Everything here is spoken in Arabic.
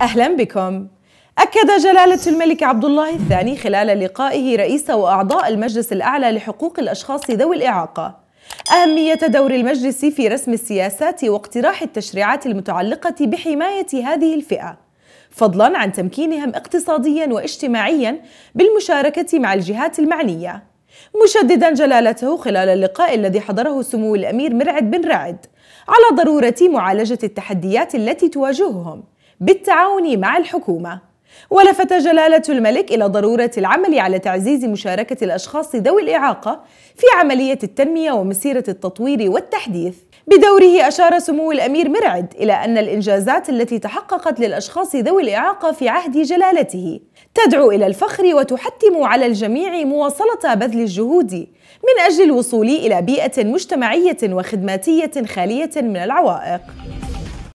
أهلا بكم أكد جلالة الملك عبد الله الثاني خلال لقائه رئيس وأعضاء المجلس الأعلى لحقوق الأشخاص ذوي الإعاقة أهمية دور المجلس في رسم السياسات واقتراح التشريعات المتعلقة بحماية هذه الفئة فضلا عن تمكينهم اقتصاديا واجتماعيا بالمشاركة مع الجهات المعنية مشددا جلالته خلال اللقاء الذي حضره سمو الأمير مرعد بن رعد على ضرورة معالجة التحديات التي تواجههم بالتعاون مع الحكومة ولفت جلالة الملك إلى ضرورة العمل على تعزيز مشاركة الأشخاص ذوي الإعاقة في عملية التنمية ومسيرة التطوير والتحديث. بدوره أشار سمو الأمير مرعد إلى أن الإنجازات التي تحققت للأشخاص ذوي الإعاقة في عهد جلالته تدعو إلى الفخر وتحتم على الجميع مواصلة بذل الجهود من أجل الوصول إلى بيئة مجتمعية وخدماتية خالية من العوائق.